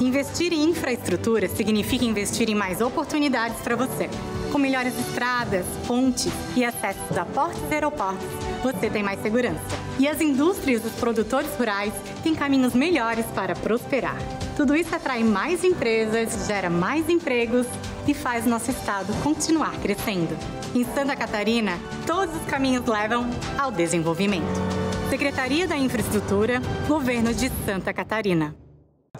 Investir em infraestrutura significa investir em mais oportunidades para você. Com melhores estradas, pontes e acessos a portos e aeroportos, você tem mais segurança. E as indústrias e os produtores rurais têm caminhos melhores para prosperar. Tudo isso atrai mais empresas, gera mais empregos e faz nosso estado continuar crescendo. Em Santa Catarina, todos os caminhos levam ao desenvolvimento. Secretaria da Infraestrutura, Governo de Santa Catarina.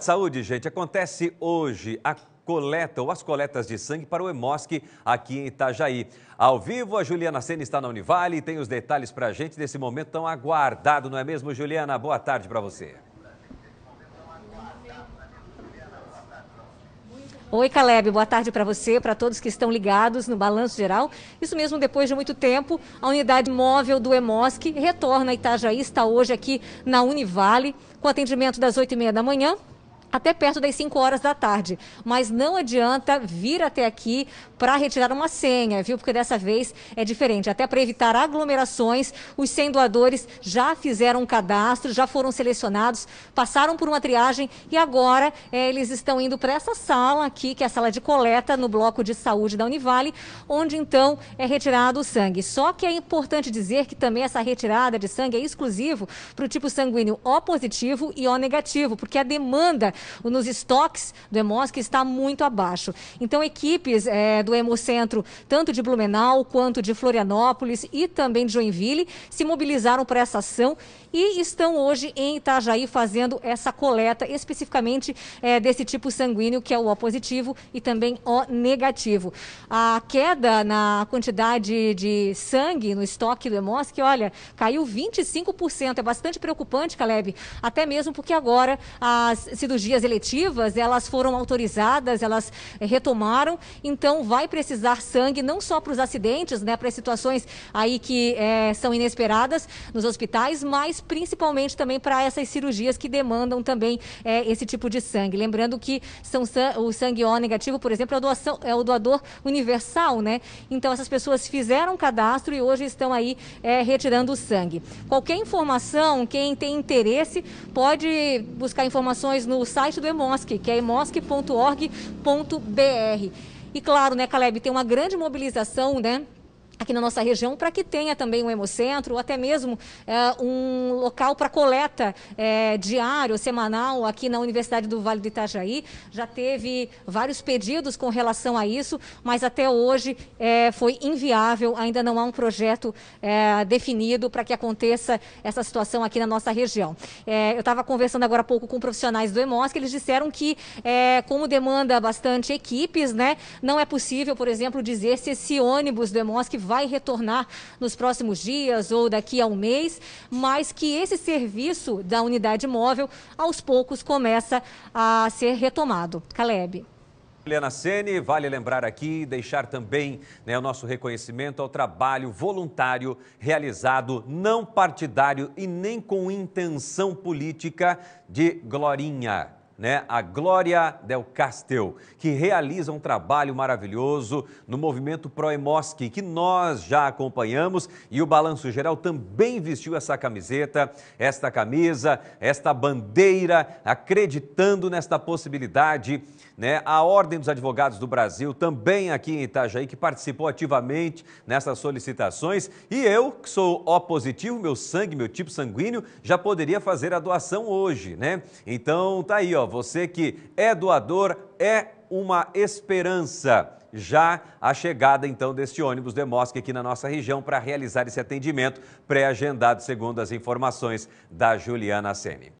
Saúde, gente. Acontece hoje a coleta ou as coletas de sangue para o Hemosc aqui em Itajaí. Ao vivo, a Juliana Senna está na Univale e tem os detalhes para a gente desse momento tão aguardado, não é mesmo, Juliana? Boa tarde para você. Oi, Caleb, boa tarde para você, para todos que estão ligados no Balanço Geral. Isso mesmo, depois de muito tempo, a unidade móvel do EMOSC retorna a Itajaí, está hoje aqui na Univale, com atendimento das 8h30 da manhã até perto das 5 horas da tarde. Mas não adianta vir até aqui para retirar uma senha, viu? Porque dessa vez é diferente. Até para evitar aglomerações, os 100 doadores já fizeram um cadastro, já foram selecionados, passaram por uma triagem e agora é, eles estão indo para essa sala aqui, que é a sala de coleta no bloco de saúde da Univale, onde então é retirado o sangue. Só que é importante dizer que também essa retirada de sangue é exclusivo para o tipo sanguíneo O positivo e O negativo, porque a demanda nos estoques do EMOSC está muito abaixo. Então, equipes é, do Hemocentro, tanto de Blumenau quanto de Florianópolis e também de Joinville, se mobilizaram para essa ação e estão hoje em Itajaí fazendo essa coleta especificamente é, desse tipo sanguíneo, que é o O positivo e também O negativo. A queda na quantidade de sangue no estoque do EMOSC, olha, caiu 25%. É bastante preocupante, Caleb, até mesmo porque agora as cirurgias dias eletivas, elas foram autorizadas, elas eh, retomaram. Então, vai precisar sangue não só para os acidentes, né, para situações aí que é, são inesperadas nos hospitais, mas principalmente também para essas cirurgias que demandam também é, esse tipo de sangue. Lembrando que são o sangue O negativo, por exemplo, é o, doação, é o doador universal, né? Então, essas pessoas fizeram cadastro e hoje estão aí é, retirando o sangue. Qualquer informação, quem tem interesse, pode buscar informações no site site do Emosc, que é emosc.org.br. E claro, né, Caleb, tem uma grande mobilização, né? aqui na nossa região para que tenha também um hemocentro ou até mesmo é, um local para coleta é, diário, semanal aqui na Universidade do Vale do Itajaí. Já teve vários pedidos com relação a isso, mas até hoje é, foi inviável, ainda não há um projeto definido para que aconteça essa situação aqui na nossa região. eu estava conversando agora há pouco com profissionais do EMOSC, que eles disseram que como demanda bastante equipes, né, não é possível, por exemplo, dizer se esse ônibus do EMOSC vai retornar nos próximos dias ou daqui a um mês, mas que esse serviço da unidade móvel aos poucos começa a ser retomado. Caleb. Helena Sene, vale lembrar aqui e deixar também né, o nosso reconhecimento ao trabalho voluntário realizado, não partidário e nem com intenção política de Glorinha né, a Glória Del Castel, que realiza um trabalho maravilhoso no movimento Proemosque, que nós já acompanhamos e o Balanço Geral também vestiu essa camiseta, esta camisa, esta bandeira, acreditando nesta possibilidade. Né, a Ordem dos Advogados do Brasil, também aqui em Itajaí, que participou ativamente nessas solicitações. E eu, que sou O positivo, meu sangue, meu tipo sanguíneo, já poderia fazer a doação hoje, né? Então tá aí, ó você que é doador é uma esperança. Já a chegada então deste ônibus de Mosque aqui na nossa região para realizar esse atendimento pré-agendado, segundo as informações da Juliana Sene.